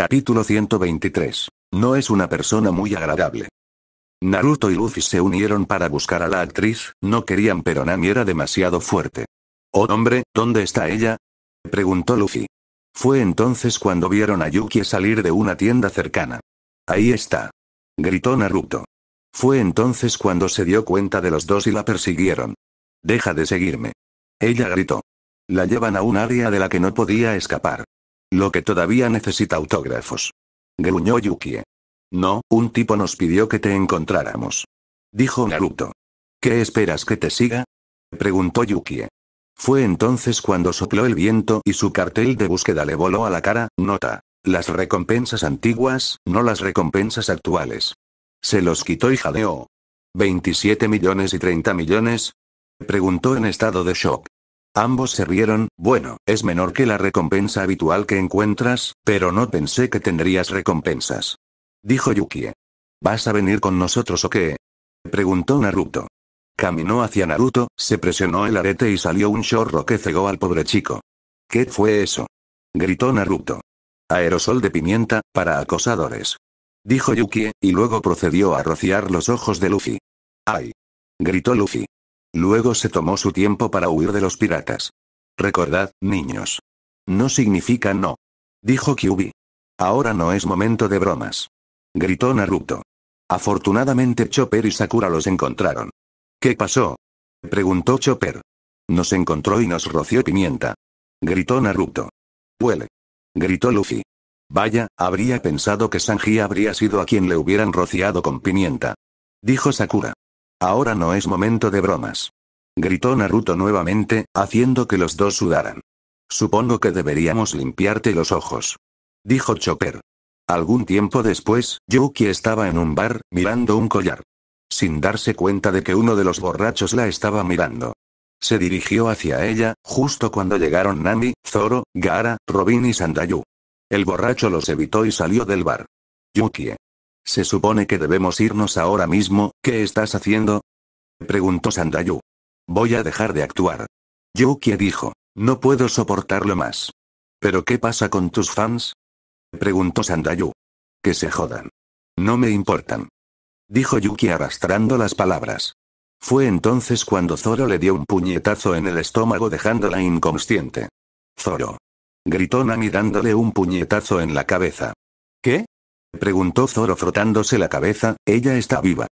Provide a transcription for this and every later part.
Capítulo 123. No es una persona muy agradable. Naruto y Luffy se unieron para buscar a la actriz, no querían pero Nami era demasiado fuerte. Oh hombre, ¿dónde está ella? Preguntó Luffy. Fue entonces cuando vieron a Yuki salir de una tienda cercana. Ahí está. Gritó Naruto. Fue entonces cuando se dio cuenta de los dos y la persiguieron. Deja de seguirme. Ella gritó. La llevan a un área de la que no podía escapar. Lo que todavía necesita autógrafos. Gruñó Yukie. No, un tipo nos pidió que te encontráramos. Dijo Naruto. ¿Qué esperas que te siga? Preguntó Yukie. Fue entonces cuando sopló el viento y su cartel de búsqueda le voló a la cara, nota. Las recompensas antiguas, no las recompensas actuales. Se los quitó y jadeó. ¿27 millones y 30 millones? Preguntó en estado de shock. Ambos se rieron, bueno, es menor que la recompensa habitual que encuentras, pero no pensé que tendrías recompensas. Dijo Yukie. ¿Vas a venir con nosotros o qué? Preguntó Naruto. Caminó hacia Naruto, se presionó el arete y salió un chorro que cegó al pobre chico. ¿Qué fue eso? Gritó Naruto. Aerosol de pimienta, para acosadores. Dijo Yukie, y luego procedió a rociar los ojos de Luffy. ¡Ay! Gritó Luffy. Luego se tomó su tiempo para huir de los piratas. Recordad, niños. No significa no. Dijo Kyubi. Ahora no es momento de bromas. Gritó Naruto. Afortunadamente Chopper y Sakura los encontraron. ¿Qué pasó? Preguntó Chopper. Nos encontró y nos roció pimienta. Gritó Naruto. Huele. Gritó Luffy. Vaya, habría pensado que Sanji habría sido a quien le hubieran rociado con pimienta. Dijo Sakura. Ahora no es momento de bromas. Gritó Naruto nuevamente, haciendo que los dos sudaran. Supongo que deberíamos limpiarte los ojos. Dijo Chopper. Algún tiempo después, Yuki estaba en un bar, mirando un collar. Sin darse cuenta de que uno de los borrachos la estaba mirando. Se dirigió hacia ella, justo cuando llegaron Nami, Zoro, Gara, Robin y Sandayu. El borracho los evitó y salió del bar. Yuki. Se supone que debemos irnos ahora mismo, ¿qué estás haciendo? Preguntó Sandayu. Voy a dejar de actuar. Yuki dijo. No puedo soportarlo más. ¿Pero qué pasa con tus fans? Preguntó Sandayu. Que se jodan. No me importan. Dijo Yuki arrastrando las palabras. Fue entonces cuando Zoro le dio un puñetazo en el estómago dejándola inconsciente. Zoro. Gritó Nami dándole un puñetazo en la cabeza. ¿Qué? preguntó Zoro frotándose la cabeza, ella está viva.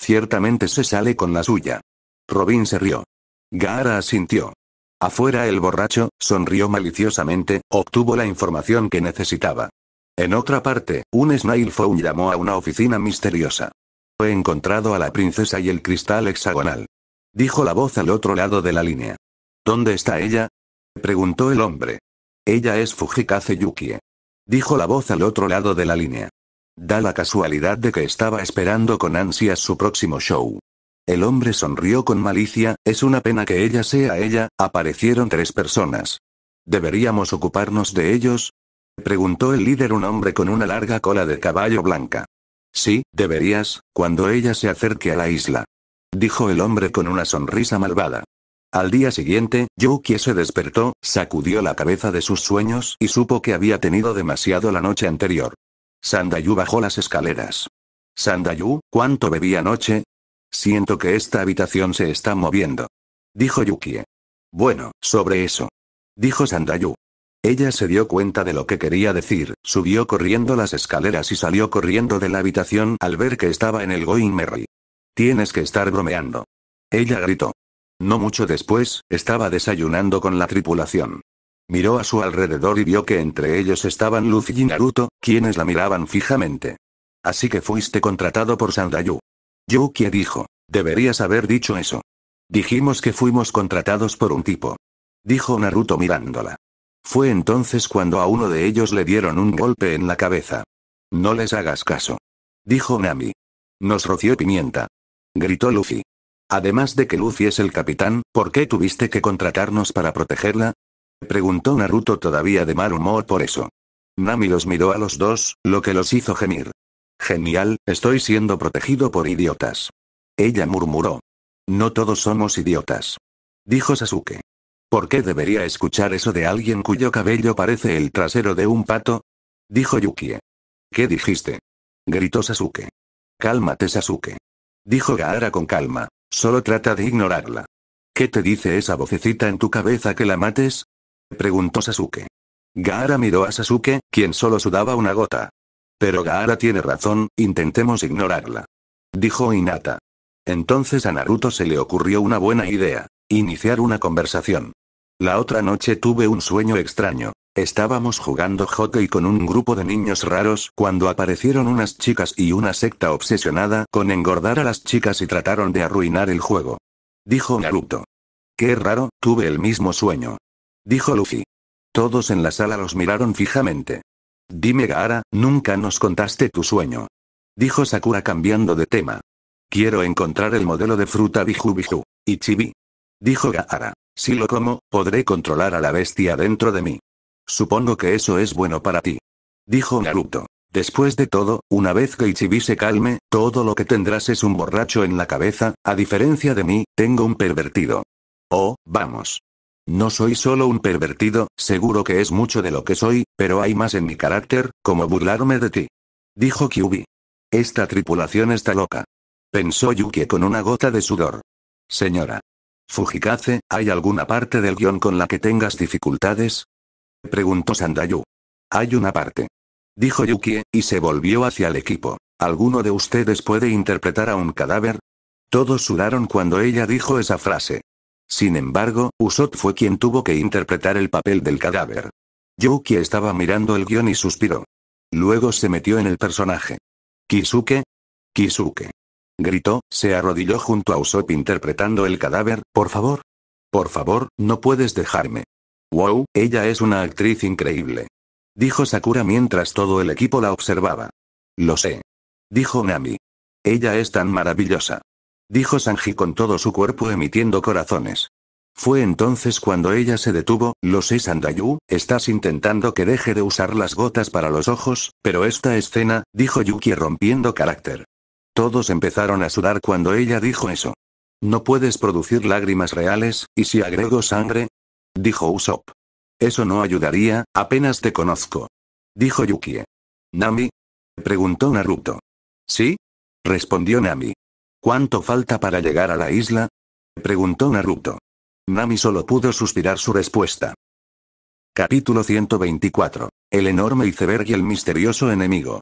Ciertamente se sale con la suya. Robin se rió. Gaara asintió. Afuera el borracho, sonrió maliciosamente, obtuvo la información que necesitaba. En otra parte, un snail phone llamó a una oficina misteriosa. He encontrado a la princesa y el cristal hexagonal. Dijo la voz al otro lado de la línea. ¿Dónde está ella? Preguntó el hombre. Ella es Fujikaze yuki Dijo la voz al otro lado de la línea. Da la casualidad de que estaba esperando con ansias su próximo show. El hombre sonrió con malicia, es una pena que ella sea ella, aparecieron tres personas. ¿Deberíamos ocuparnos de ellos? Preguntó el líder un hombre con una larga cola de caballo blanca. Sí, deberías, cuando ella se acerque a la isla. Dijo el hombre con una sonrisa malvada. Al día siguiente, Yuki se despertó, sacudió la cabeza de sus sueños y supo que había tenido demasiado la noche anterior. Sandayu bajó las escaleras. Sandayu, ¿cuánto bebí anoche? Siento que esta habitación se está moviendo. Dijo Yukie. Bueno, sobre eso. Dijo Sandayu. Ella se dio cuenta de lo que quería decir, subió corriendo las escaleras y salió corriendo de la habitación al ver que estaba en el Going Merry. Tienes que estar bromeando. Ella gritó. No mucho después, estaba desayunando con la tripulación. Miró a su alrededor y vio que entre ellos estaban Lucy y Naruto, quienes la miraban fijamente. Así que fuiste contratado por Sandayu. Yuki dijo. Deberías haber dicho eso. Dijimos que fuimos contratados por un tipo. Dijo Naruto mirándola. Fue entonces cuando a uno de ellos le dieron un golpe en la cabeza. No les hagas caso. Dijo Nami. Nos roció pimienta. Gritó Luffy. Además de que Luffy es el capitán, ¿por qué tuviste que contratarnos para protegerla? preguntó Naruto todavía de mal humor por eso. Nami los miró a los dos, lo que los hizo gemir. Genial, estoy siendo protegido por idiotas. Ella murmuró. No todos somos idiotas. Dijo Sasuke. ¿Por qué debería escuchar eso de alguien cuyo cabello parece el trasero de un pato? Dijo Yukie. ¿Qué dijiste? Gritó Sasuke. Cálmate Sasuke. Dijo Gaara con calma. Solo trata de ignorarla. ¿Qué te dice esa vocecita en tu cabeza que la mates? preguntó Sasuke. Gaara miró a Sasuke, quien solo sudaba una gota. Pero Gaara tiene razón, intentemos ignorarla. Dijo Inata. Entonces a Naruto se le ocurrió una buena idea. Iniciar una conversación. La otra noche tuve un sueño extraño. Estábamos jugando hockey con un grupo de niños raros cuando aparecieron unas chicas y una secta obsesionada con engordar a las chicas y trataron de arruinar el juego. Dijo Naruto. Qué raro, tuve el mismo sueño dijo Luffy. Todos en la sala los miraron fijamente. Dime Gaara, nunca nos contaste tu sueño. Dijo Sakura cambiando de tema. Quiero encontrar el modelo de fruta Biju Biju. Ichibi. Dijo Gaara. Si lo como, podré controlar a la bestia dentro de mí. Supongo que eso es bueno para ti. Dijo Naruto. Después de todo, una vez que Ichibi se calme, todo lo que tendrás es un borracho en la cabeza, a diferencia de mí, tengo un pervertido. Oh, vamos. No soy solo un pervertido, seguro que es mucho de lo que soy, pero hay más en mi carácter, como burlarme de ti. Dijo Kyubi. Esta tripulación está loca. Pensó Yuki con una gota de sudor. Señora. Fujikaze, ¿hay alguna parte del guión con la que tengas dificultades? Preguntó Sandayu. Hay una parte. Dijo Yuki y se volvió hacia el equipo. ¿Alguno de ustedes puede interpretar a un cadáver? Todos sudaron cuando ella dijo esa frase. Sin embargo, Usopp fue quien tuvo que interpretar el papel del cadáver. Yuki estaba mirando el guión y suspiró. Luego se metió en el personaje. ¿Kisuke? ¿Kisuke? Gritó, se arrodilló junto a Usopp interpretando el cadáver, por favor. Por favor, no puedes dejarme. Wow, ella es una actriz increíble. Dijo Sakura mientras todo el equipo la observaba. Lo sé. Dijo Nami. Ella es tan maravillosa dijo Sanji con todo su cuerpo emitiendo corazones. Fue entonces cuando ella se detuvo, lo sé Sandayu, estás intentando que deje de usar las gotas para los ojos, pero esta escena, dijo Yuki rompiendo carácter. Todos empezaron a sudar cuando ella dijo eso. No puedes producir lágrimas reales, ¿y si agrego sangre? Dijo Usopp. Eso no ayudaría, apenas te conozco. Dijo Yuki. Nami. Preguntó Naruto. ¿Sí? Respondió Nami. ¿Cuánto falta para llegar a la isla? preguntó Naruto. Nami solo pudo suspirar su respuesta. Capítulo 124. El enorme iceberg y el misterioso enemigo.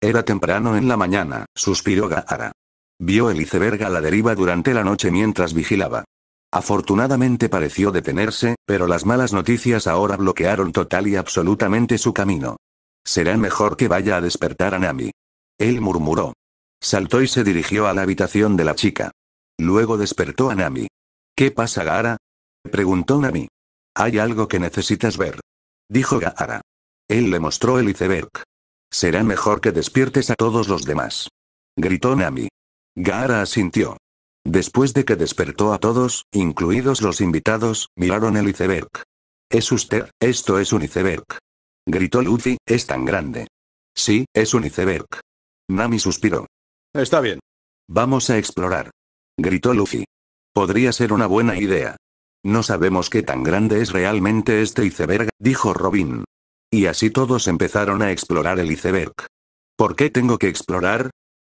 Era temprano en la mañana, suspiró Gahara. Vio el iceberg a la deriva durante la noche mientras vigilaba. Afortunadamente pareció detenerse, pero las malas noticias ahora bloquearon total y absolutamente su camino. Será mejor que vaya a despertar a Nami. Él murmuró. Saltó y se dirigió a la habitación de la chica. Luego despertó a Nami. ¿Qué pasa, Gaara? preguntó Nami. Hay algo que necesitas ver. Dijo Gaara. Él le mostró el iceberg. Será mejor que despiertes a todos los demás. Gritó Nami. Gaara asintió. Después de que despertó a todos, incluidos los invitados, miraron el iceberg. Es usted, esto es un iceberg. Gritó Luffy, es tan grande. Sí, es un iceberg. Nami suspiró. Está bien. Vamos a explorar. Gritó Luffy. Podría ser una buena idea. No sabemos qué tan grande es realmente este iceberg, dijo Robin. Y así todos empezaron a explorar el iceberg. ¿Por qué tengo que explorar?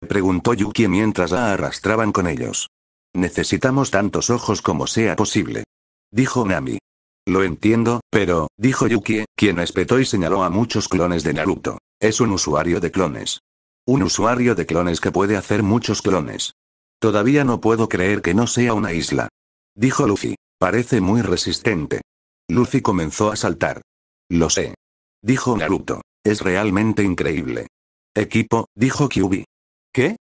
preguntó Yuki mientras la arrastraban con ellos. Necesitamos tantos ojos como sea posible. Dijo Nami. Lo entiendo, pero, dijo Yuki, quien espetó y señaló a muchos clones de Naruto. Es un usuario de clones. Un usuario de clones que puede hacer muchos clones. Todavía no puedo creer que no sea una isla. Dijo Luffy. Parece muy resistente. Luffy comenzó a saltar. Lo sé. Dijo Naruto. Es realmente increíble. Equipo, dijo Kyubi. ¿Qué?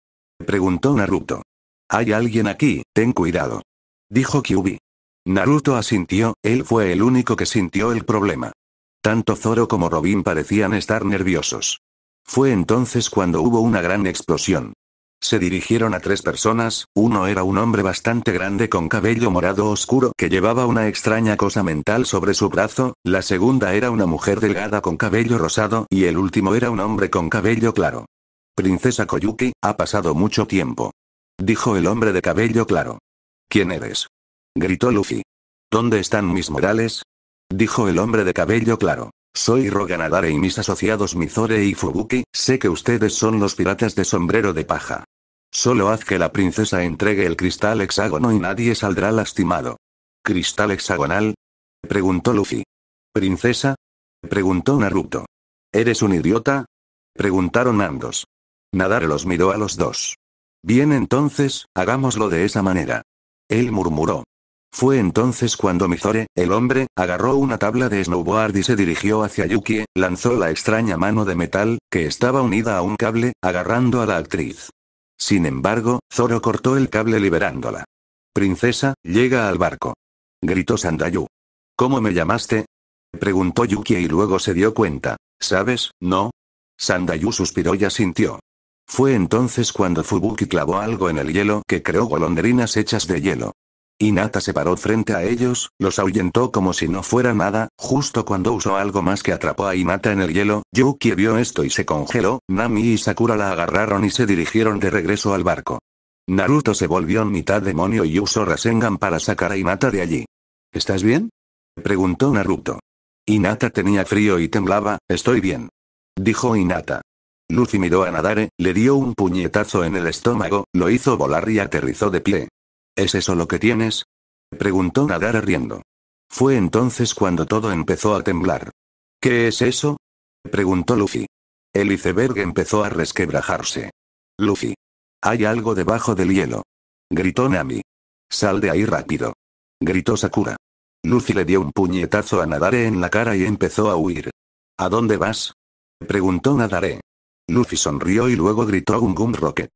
Preguntó Naruto. Hay alguien aquí, ten cuidado. Dijo Kyubi. Naruto asintió, él fue el único que sintió el problema. Tanto Zoro como Robin parecían estar nerviosos. Fue entonces cuando hubo una gran explosión. Se dirigieron a tres personas, uno era un hombre bastante grande con cabello morado oscuro que llevaba una extraña cosa mental sobre su brazo, la segunda era una mujer delgada con cabello rosado y el último era un hombre con cabello claro. Princesa Koyuki, ha pasado mucho tiempo. Dijo el hombre de cabello claro. ¿Quién eres? Gritó Luffy. ¿Dónde están mis morales? Dijo el hombre de cabello claro. Soy Roganadare y mis asociados Mizore y Fubuki, sé que ustedes son los piratas de sombrero de paja. Solo haz que la princesa entregue el cristal hexágono y nadie saldrá lastimado. ¿Cristal hexagonal? Preguntó Luffy. ¿Princesa? Preguntó Naruto. ¿Eres un idiota? Preguntaron ambos. Nadar los miró a los dos. Bien entonces, hagámoslo de esa manera. Él murmuró. Fue entonces cuando Mizore, el hombre, agarró una tabla de snowboard y se dirigió hacia Yuki, lanzó la extraña mano de metal, que estaba unida a un cable, agarrando a la actriz. Sin embargo, Zoro cortó el cable liberándola. Princesa, llega al barco. Gritó Sandayu. ¿Cómo me llamaste? Preguntó Yuki y luego se dio cuenta. ¿Sabes, no? Sandayu suspiró y asintió. Fue entonces cuando Fubuki clavó algo en el hielo que creó golondrinas hechas de hielo. Inata se paró frente a ellos, los ahuyentó como si no fuera nada, justo cuando usó algo más que atrapó a Inata en el hielo, Yuki vio esto y se congeló, Nami y Sakura la agarraron y se dirigieron de regreso al barco. Naruto se volvió en mitad demonio y usó Rasengan para sacar a Inata de allí. ¿Estás bien? preguntó Naruto. Inata tenía frío y temblaba, estoy bien. Dijo Inata. Lucy miró a Nadare, le dio un puñetazo en el estómago, lo hizo volar y aterrizó de pie. ¿Es eso lo que tienes? Preguntó Nadara riendo. Fue entonces cuando todo empezó a temblar. ¿Qué es eso? Preguntó Luffy. El iceberg empezó a resquebrajarse. Luffy. Hay algo debajo del hielo. Gritó Nami. Sal de ahí rápido. Gritó Sakura. Luffy le dio un puñetazo a Nadare en la cara y empezó a huir. ¿A dónde vas? Preguntó Nadaré. Luffy sonrió y luego gritó un Gum Rocket.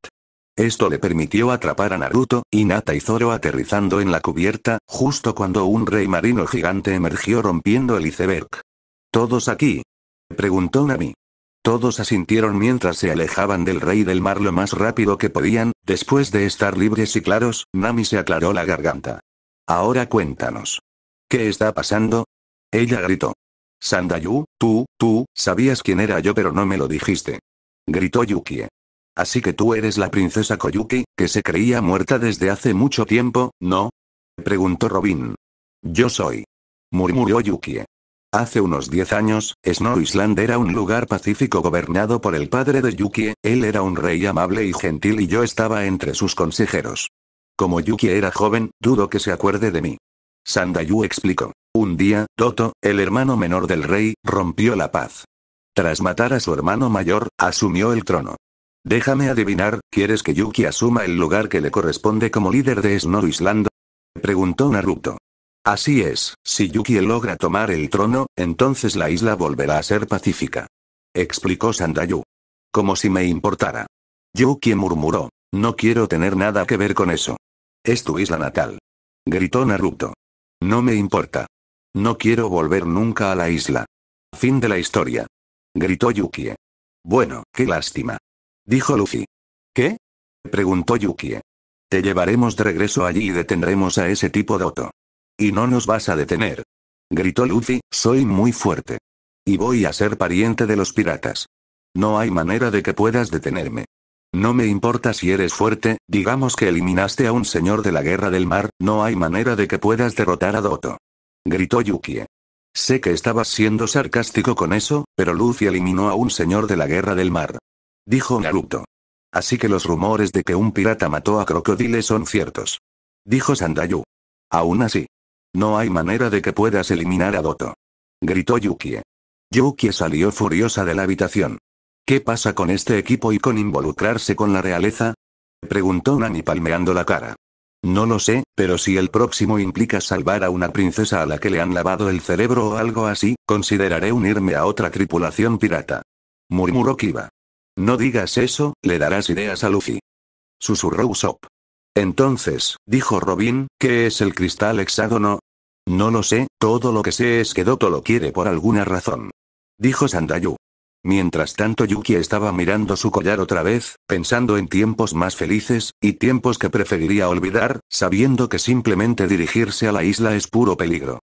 Esto le permitió atrapar a Naruto, Inata y Zoro aterrizando en la cubierta, justo cuando un rey marino gigante emergió rompiendo el iceberg. ¿Todos aquí? preguntó Nami. Todos asintieron mientras se alejaban del rey del mar lo más rápido que podían, después de estar libres y claros, Nami se aclaró la garganta. Ahora cuéntanos. ¿Qué está pasando? Ella gritó. Sandayu, tú, tú, sabías quién era yo pero no me lo dijiste. Gritó Yukie. Así que tú eres la princesa Koyuki, que se creía muerta desde hace mucho tiempo, ¿no? Preguntó Robin. Yo soy. Murmuró Yuki. Hace unos 10 años, Snow Island era un lugar pacífico gobernado por el padre de Yuki. él era un rey amable y gentil y yo estaba entre sus consejeros. Como Yuki era joven, dudo que se acuerde de mí. Sandayu explicó. Un día, Toto, el hermano menor del rey, rompió la paz. Tras matar a su hermano mayor, asumió el trono. Déjame adivinar, ¿quieres que Yuki asuma el lugar que le corresponde como líder de Snow Island? Preguntó Naruto. Así es, si Yuki logra tomar el trono, entonces la isla volverá a ser pacífica. Explicó Sandayu. Como si me importara. Yuki murmuró. No quiero tener nada que ver con eso. Es tu isla natal. Gritó Naruto. No me importa. No quiero volver nunca a la isla. Fin de la historia. Gritó Yuki. Bueno, qué lástima. Dijo Luffy. ¿Qué? Preguntó Yukie. Te llevaremos de regreso allí y detendremos a ese tipo de Y no nos vas a detener. Gritó Luffy, soy muy fuerte. Y voy a ser pariente de los piratas. No hay manera de que puedas detenerme. No me importa si eres fuerte, digamos que eliminaste a un señor de la guerra del mar, no hay manera de que puedas derrotar a Doto. Gritó Yukie. Sé que estabas siendo sarcástico con eso, pero Luffy eliminó a un señor de la guerra del mar. Dijo Naruto. Así que los rumores de que un pirata mató a crocodiles son ciertos. Dijo Sandayu. Aún así. No hay manera de que puedas eliminar a Doto. Gritó Yukie. Yukie salió furiosa de la habitación. ¿Qué pasa con este equipo y con involucrarse con la realeza? Preguntó Nani palmeando la cara. No lo sé, pero si el próximo implica salvar a una princesa a la que le han lavado el cerebro o algo así, consideraré unirme a otra tripulación pirata. Murmuró Kiba. No digas eso, le darás ideas a Luffy. Susurró Usopp. Entonces, dijo Robin, ¿qué es el cristal hexágono? No lo sé, todo lo que sé es que Doto lo quiere por alguna razón. Dijo Sandayu. Mientras tanto Yuki estaba mirando su collar otra vez, pensando en tiempos más felices, y tiempos que preferiría olvidar, sabiendo que simplemente dirigirse a la isla es puro peligro.